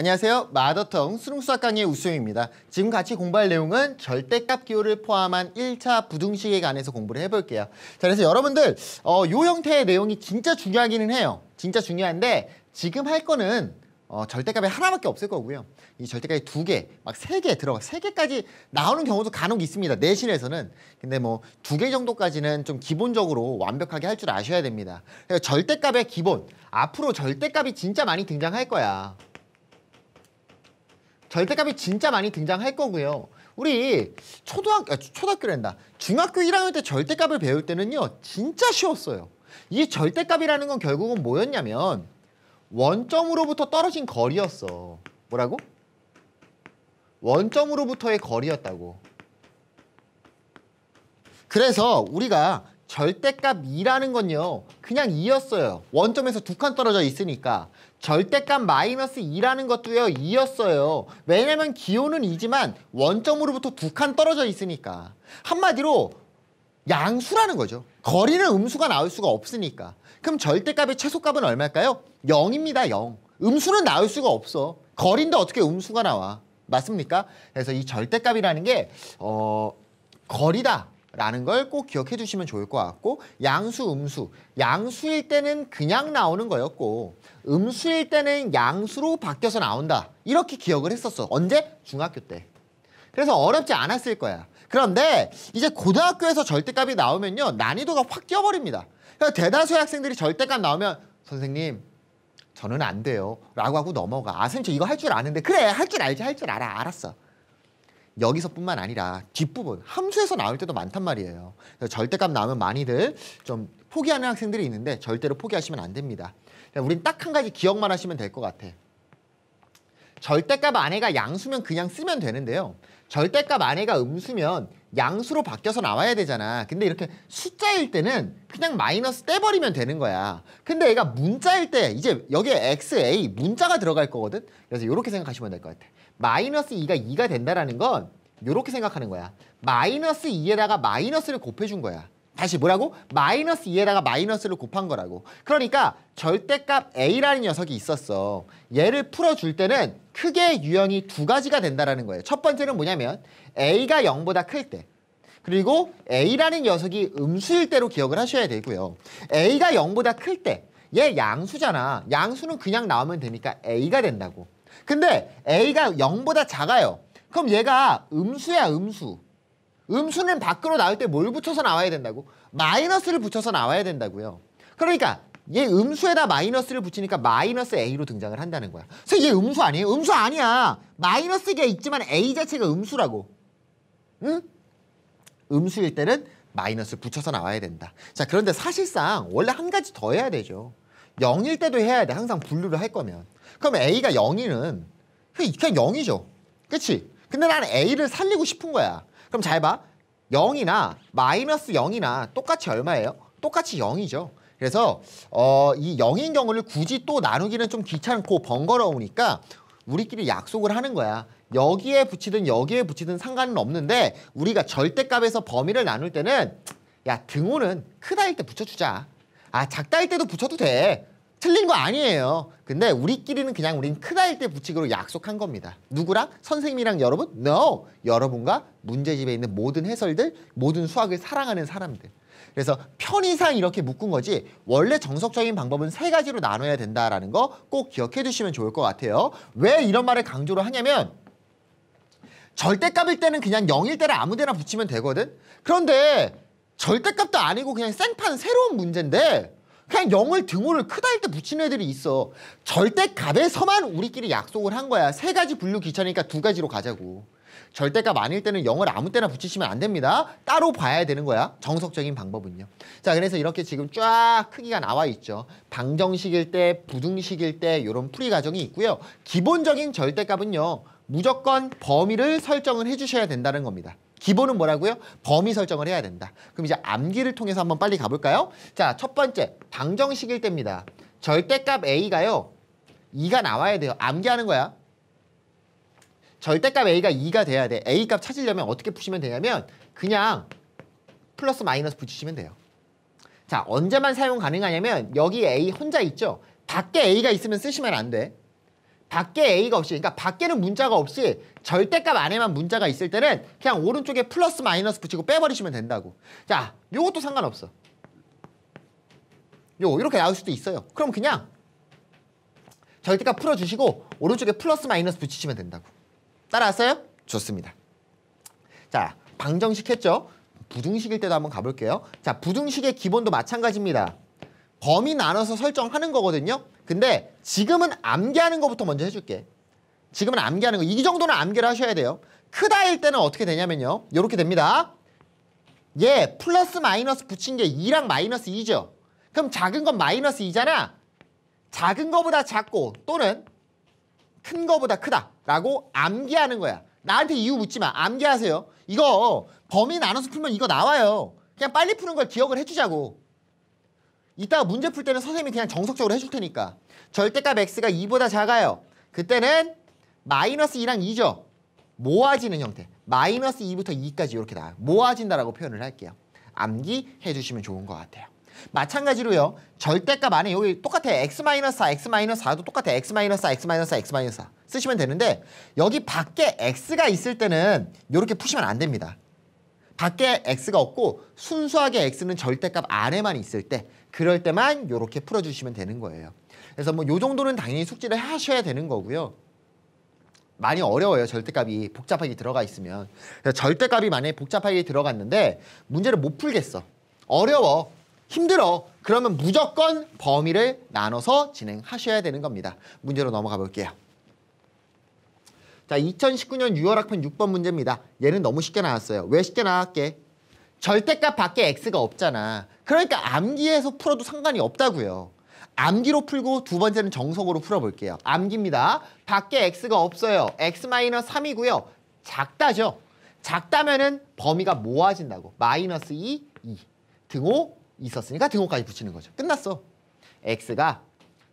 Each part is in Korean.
안녕하세요. 마더텅 수능 수학 강의 우수영입니다. 지금 같이 공부할 내용은 절대값 기호를 포함한 1차 부등식에 관해서 공부를 해볼게요. 자, 그래서 여러분들 어, 요 형태의 내용이 진짜 중요하기는 해요. 진짜 중요한데 지금 할 거는 어, 절대값이 하나밖에 없을 거고요. 이 절대값이 두 개, 막 세 개 들어가, 세 개까지 나오는 경우도 간혹 있습니다. 내신에서는. 근데 뭐 두 개 정도까지는 좀 기본적으로 완벽하게 할 줄 아셔야 됩니다. 그러니까 절대값의 기본, 앞으로 절대값이 진짜 많이 등장할 거야. 절대값이 진짜 많이 등장할 거고요. 우리 초등학교, 아, 초등학교란다. 중학교 1학년 때 절대값을 배울 때는요. 진짜 쉬웠어요. 이 절대값이라는 건 결국은 뭐였냐면 원점으로부터 떨어진 거리였어. 뭐라고? 원점으로부터의 거리였다고. 그래서 우리가 절대값이라는 건요 그냥 2였어요 원점에서 두 칸 떨어져 있으니까 절대값 마이너스 2라는 것도요 2였어요 왜냐면 기호는 이지만 원점으로부터 두 칸 떨어져 있으니까 한마디로 양수라는 거죠 거리는 음수가 나올 수가 없으니까 그럼 절대값의 최소값은 얼마일까요? 0입니다 0 음수는 나올 수가 없어 거리인데 어떻게 음수가 나와 맞습니까? 그래서 이 절대값이라는 게 어, 거리다 라는 걸 꼭 기억해 주시면 좋을 것 같고 양수, 음수, 양수일 때는 그냥 나오는 거였고 음수일 때는 양수로 바뀌어서 나온다 이렇게 기억을 했었어 언제? 중학교 때 그래서 어렵지 않았을 거야 그런데 이제 고등학교에서 절대값이 나오면요 난이도가 확 뛰어버립니다 그러니 대다수의 학생들이 절대값 나오면 선생님 저는 안 돼요 라고 하고 넘어가 아 선생님 저 이거 할 줄 아는데 그래 할 줄 알지 할 줄 알아 알았어 여기서뿐만 아니라 뒷부분 함수에서 나올 때도 많단 말이에요. 절대값 나오면 많이들 좀 포기하는 학생들이 있는데 절대로 포기하시면 안 됩니다. 그러니까 우린 딱 한 가지 기억만 하시면 될 것 같아. 절대값 안에가 양수면 그냥 쓰면 되는데요. 절대값 안에가 음수면 양수로 바뀌어서 나와야 되잖아. 근데 이렇게 숫자일 때는 그냥 마이너스 떼버리면 되는 거야. 근데 얘가 문자일 때 이제 여기에 xa 문자가 들어갈 거거든. 그래서 이렇게 생각하시면 될 것 같아. 마이너스 2가 2가 된다라는 건 이렇게 생각하는 거야. 마이너스 2에다가 마이너스를 곱해준 거야. 다시 뭐라고? 마이너스 2에다가 마이너스를 곱한 거라고. 그러니까 절대값 A라는 녀석이 있었어. 얘를 풀어줄 때는 크게 유형이 두 가지가 된다라는 거예요. 첫 번째는 뭐냐면 A가 0보다 클 때. 그리고 A라는 녀석이 음수일 때로 기억을 하셔야 되고요. A가 0보다 클 때. 얘 양수잖아. 양수는 그냥 나오면 되니까 A가 된다고. 근데 A가 0보다 작아요. 그럼 얘가 음수야 음수. 음수는 밖으로 나올 때 뭘 붙여서 나와야 된다고? 마이너스를 붙여서 나와야 된다고요. 그러니까 얘 음수에다 마이너스를 붙이니까 마이너스 A로 등장을 한다는 거야. 그래서 얘 음수 아니에요? 음수 아니야. 마이너스가 있지만 A 자체가 음수라고. 응? 음수일 때는 마이너스를 붙여서 나와야 된다. 자, 그런데 사실상 원래 한 가지 더 해야 되죠. 0일 때도 해야 돼. 항상 분류를 할 거면. 그럼 A가 0이는 그냥 0이죠. 그치? 근데 나는 A를 살리고 싶은 거야. 그럼 잘 봐. 0이나 마이너스 0이나 똑같이 얼마예요? 똑같이 0이죠. 그래서 어, 이 0인 경우를 굳이 또 나누기는 좀 귀찮고 번거로우니까 우리끼리 약속을 하는 거야. 여기에 붙이든 여기에 붙이든 상관은 없는데 우리가 절대값에서 범위를 나눌 때는 야 등호는 크다할때 붙여주자. 아작다할 때도 붙여도 돼. 틀린 거 아니에요. 근데 우리끼리는 그냥 우린 크다일 때 부칙으로 약속한 겁니다. 누구랑? 선생님이랑 여러분? No! 여러분과 문제집에 있는 모든 해설들, 모든 수학을 사랑하는 사람들. 그래서 편의상 이렇게 묶은 거지 원래 정석적인 방법은 세 가지로 나눠야 된다라는 거 꼭 기억해 두시면 좋을 것 같아요. 왜 이런 말을 강조를 하냐면 절대값일 때는 그냥 영일 때를 아무 데나 붙이면 되거든? 그런데 절대값도 아니고 그냥 생판 새로운 문제인데 그냥 0을 등호를 크다 할 때 붙이는 애들이 있어. 절대값에서만 우리끼리 약속을 한 거야. 세 가지 분류 귀찮으니까 두 가지로 가자고. 절대값 아닐 때는 0을 아무 때나 붙이시면 안 됩니다. 따로 봐야 되는 거야. 정석적인 방법은요. 자, 그래서 이렇게 지금 쫙 크기가 나와 있죠. 방정식일 때, 부등식일 때 이런 풀이 과정이 있고요. 기본적인 절대값은요. 무조건 범위를 설정을 해주셔야 된다는 겁니다. 기본은 뭐라고요? 범위 설정을 해야 된다. 그럼 이제 암기를 통해서 한번 빨리 가볼까요? 자, 첫 번째 방정식일 때입니다. 절대값 A가요. 2가 나와야 돼요. 암기하는 거야. 절대값 A가 2가 돼야 돼. A값 찾으려면 어떻게 푸시면 되냐면 그냥 플러스 마이너스 붙이시면 돼요. 자, 언제만 사용 가능하냐면 여기 A 혼자 있죠? 밖에 A가 있으면 쓰시면 안 돼. 밖에 A가 없이, 그러니까 밖에는 문자가 없이 절대값 안에만 문자가 있을 때는 그냥 오른쪽에 플러스 마이너스 붙이고 빼버리시면 된다고 자 요것도 상관없어 요 이렇게 나올 수도 있어요 그럼 그냥 절대값 풀어주시고 오른쪽에 플러스 마이너스 붙이시면 된다고 따라왔어요? 좋습니다 자 방정식 했죠? 부등식일 때도 한번 가볼게요 자 부등식의 기본도 마찬가지입니다 범위 나눠서 설정하는 거거든요 근데 지금은 암기하는 것부터 먼저 해줄게 지금은 암기하는 거. 이 정도는 암기를 하셔야 돼요. 크다일 때는 어떻게 되냐면요. 이렇게 됩니다. 얘 플러스 마이너스 붙인 게 2랑 마이너스 2죠. 그럼 작은 건 마이너스 2잖아. 작은 거보다 작고 또는 큰 거보다 크다라고 암기하는 거야. 나한테 이유 묻지 마. 암기하세요. 이거 범위 나눠서 풀면 이거 나와요. 그냥 빨리 푸는 걸 기억을 해주자고. 이따가 문제 풀 때는 선생님이 그냥 정석적으로 해줄 테니까. 절대값 x가 2보다 작아요. 그때는 마이너스 2랑 2죠. 모아지는 형태. 마이너스 2부터 2까지 이렇게 나와요. 모아진다라고 표현을 할게요. 암기해 주시면 좋은 것 같아요. 마찬가지로요. 절대값 안에 여기 똑같아. x-4, x-4도 똑같아. x-4, x-4, x-4 쓰시면 되는데 여기 밖에 x가 있을 때는 이렇게 푸시면 안 됩니다. 밖에 x가 없고 순수하게 x는 절대값 안에만 있을 때 그럴 때만 이렇게 풀어주시면 되는 거예요. 그래서 뭐요 정도는 당연히 숙지를 하셔야 되는 거고요. 많이 어려워요. 절대값이 복잡하게 들어가 있으면. 절대값이 만약에 복잡하게 들어갔는데 문제를 못 풀겠어. 어려워. 힘들어. 그러면 무조건 범위를 나눠서 진행하셔야 되는 겁니다. 문제로 넘어가 볼게요. 자, 2019년 6월 학편 6번 문제입니다. 얘는 너무 쉽게 나왔어요. 왜 쉽게 나왔게? 절대값 밖에 x가 없잖아. 그러니까 암기해서 풀어도 상관이 없다고요. 암기로 풀고 두 번째는 정석으로 풀어볼게요. 암기입니다. 밖에 x가 없어요. x-3이고요. 작다죠. 작다면은 범위가 모아진다고. 마이너스 2, 2. 등호 있었으니까 등호까지 붙이는 거죠. 끝났어. x가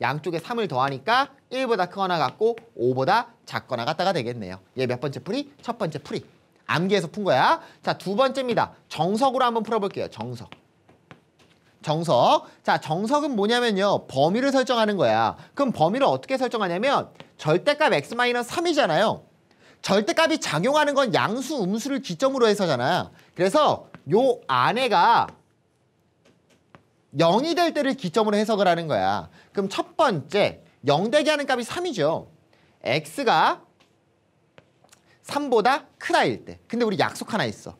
양쪽에 3을 더하니까 1보다 크거나 같고 5보다 작거나 같다가 되겠네요. 얘 몇 번째 풀이? 첫 번째 풀이. 암기해서 푼 거야. 자, 두 번째입니다. 정석으로 한번 풀어볼게요. 정석. 정석. 자, 정석은 뭐냐면요. 범위를 설정하는 거야. 그럼 범위를 어떻게 설정하냐면 절대값 x-3이잖아요. 절대값이 작용하는 건 양수, 음수를 기점으로 해서잖아. 요 그래서 요 안에가 0이 될 때를 기점으로 해석을 하는 거야. 그럼 첫 번째 0 대기 하는 값이 3이죠. x가 3보다 크다일 때. 근데 우리 약속 하나 있어.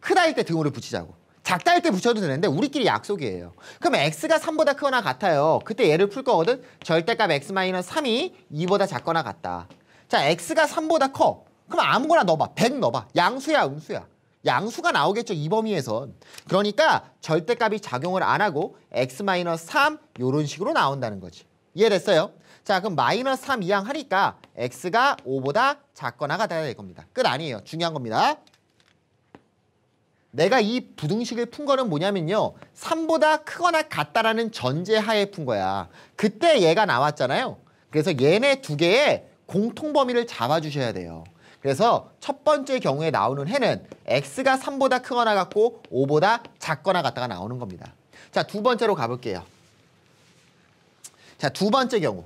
크다일 때 등호를 붙이자고. 작다 할 때 붙여도 되는데 우리끼리 약속이에요. 그럼 x가 3보다 크거나 같아요. 그때 얘를 풀 거거든. 절대값 x-3이 2보다 작거나 같다. 자, x가 3보다 커. 그럼 아무거나 넣어봐. 100 넣어봐. 양수야, 음수야. 양수가 나오겠죠, 이 범위에선. 그러니까 절대값이 작용을 안 하고 x-3 요런 식으로 나온다는 거지. 이해됐어요? 자, 그럼 마이너스 3 이항 하니까 x가 5보다 작거나 같아야 될 겁니다. 끝 아니에요. 중요한 겁니다. 내가 이 부등식을 푼 거는 뭐냐면요. 3보다 크거나 같다라는 전제하에 푼 거야. 그때 얘가 나왔잖아요. 그래서 얘네 두 개의 공통 범위를 잡아주셔야 돼요. 그래서 첫 번째 경우에 나오는 해는 x가 3보다 크거나 같고 5보다 작거나 같다가 나오는 겁니다. 자, 두 번째로 가볼게요. 자, 두 번째 경우.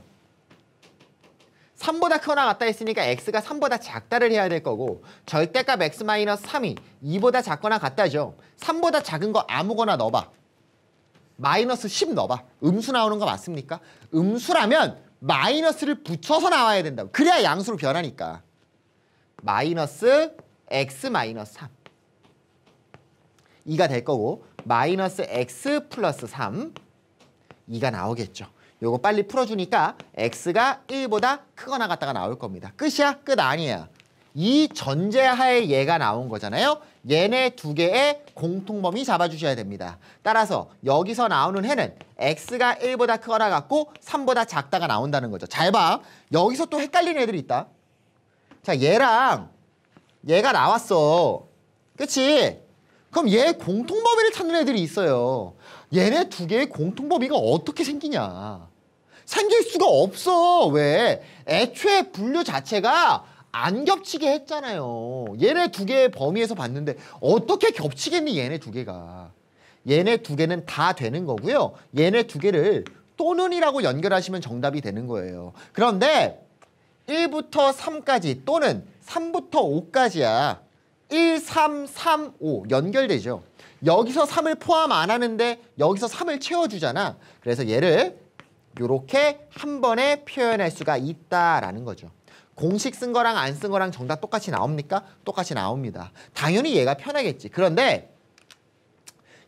3보다 크거나 같다 했으니까 x가 3보다 작다를 해야 될 거고 절대값 x-3이 2보다 작거나 같다죠. 3보다 작은 거 아무거나 넣어봐. 마이너스 10 넣어봐. 음수 나오는 거 맞습니까? 음수라면 마이너스를 붙여서 나와야 된다고. 그래야 양수로 변하니까. 마이너스 x 3. 2가 될 거고 마이너스 x 플러스 3. 2가 나오겠죠. 요거 빨리 풀어주니까 x가 1보다 크거나 같다가 나올 겁니다. 끝이야? 끝아니야이 전제하에 얘가 나온 거잖아요. 얘네 두 개의 공통범위 잡아주셔야 됩니다. 따라서 여기서 나오는 해는 x가 1보다 크거나 같고 3보다 작다가 나온다는 거죠. 잘 봐. 여기서 또 헷갈리는 애들이 있다. 자 얘랑 얘가 나왔어. 그치? 그럼 얘 공통범위를 찾는 애들이 있어요. 얘네 두 개의 공통범위가 어떻게 생기냐. 생길 수가 없어. 왜? 애초에 분류 자체가 안 겹치게 했잖아요. 얘네 두 개의 범위에서 봤는데 어떻게 겹치겠니 얘네 두 개가. 얘네 두 개는 다 되는 거고요. 얘네 두 개를 또는이라고 연결하시면 정답이 되는 거예요. 그런데 1부터 3까지 또는 3부터 5까지야 1, 3, 3, 5 연결되죠. 여기서 3을 포함 안 하는데 여기서 3을 채워주잖아. 그래서 얘를 이렇게 한 번에 표현할 수가 있다라는 거죠. 공식 쓴 거랑 안 쓴 거랑 정답 똑같이 나옵니까? 똑같이 나옵니다. 당연히 얘가 편하겠지. 그런데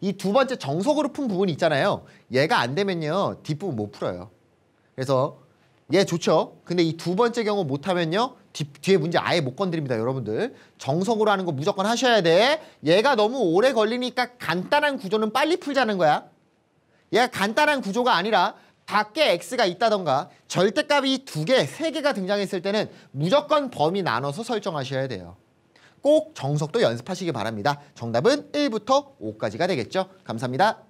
이 두 번째 정석으로 푼 부분이 있잖아요. 얘가 안 되면요. 뒷부분 못 풀어요. 그래서 얘 좋죠. 근데 이 두 번째 경우 못하면요. 뒤에 문제 아예 못 건드립니다 여러분들 정석으로 하는 거 무조건 하셔야 돼 얘가 너무 오래 걸리니까 간단한 구조는 빨리 풀자는 거야 얘가 간단한 구조가 아니라 밖에 x가 있다던가 절대값이 두 개, 세 개가 등장했을 때는 무조건 범위 나눠서 설정하셔야 돼요. 꼭 정석도 연습하시기 바랍니다. 정답은 1부터 5까지가 되겠죠. 감사합니다.